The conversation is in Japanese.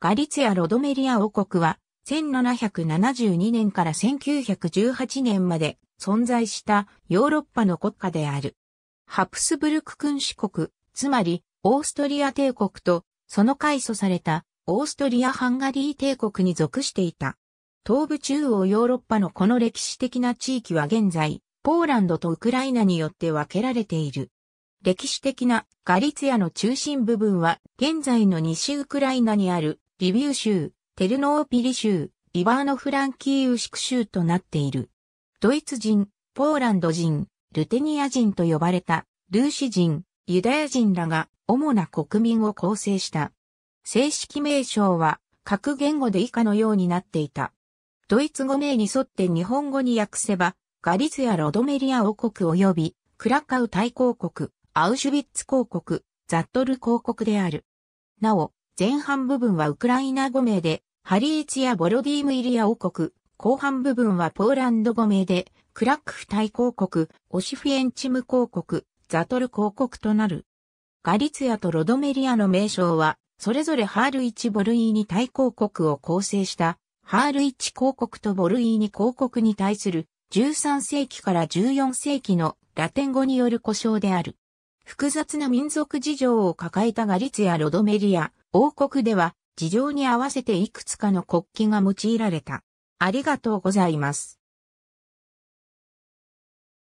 ガリツィア・ロドメリア王国は、1772年から1918年まで存在したヨーロッパの国家である。ハプスブルク君主国、つまりオーストリア帝国とその改祖されたオーストリア・ハンガリー帝国に属していた。東部中央ヨーロッパのこの歴史的な地域は現在、ポーランドとウクライナによって分けられている。歴史的なガリツィアの中心部分は現在の西ウクライナにあるリビュー州、テルノーピリ州、イバーノフランキーウシク州となっている。ドイツ人、ポーランド人、ルテニア人と呼ばれた、ルーシ人、ユダヤ人らが主な国民を構成した。正式名称は各言語で以下のようになっていた。ドイツ語名に沿って日本語に訳せば、ガリツやロドメリア王国及び、クラカウ大公国、アウシュビッツ公国、ザットル公国である。なお、前半部分はウクライナ語名で、ハリーツやボロディームイリア王国、後半部分はポーランド語名で、クラックフ大公国、オシフィエンチム公国、ザトル公国となる。ガリツヤとロドメリアの名称は、それぞれハールイチ・ボルイーニ大公国を構成した、ハールイチ公国とボルイーニ公国に対する13世紀から14世紀のラテン語による故障である。複雑な民族事情を抱えたガリツやロドメリア、王国では、事情に合わせていくつかの国旗が用いられた。ありがとうございます。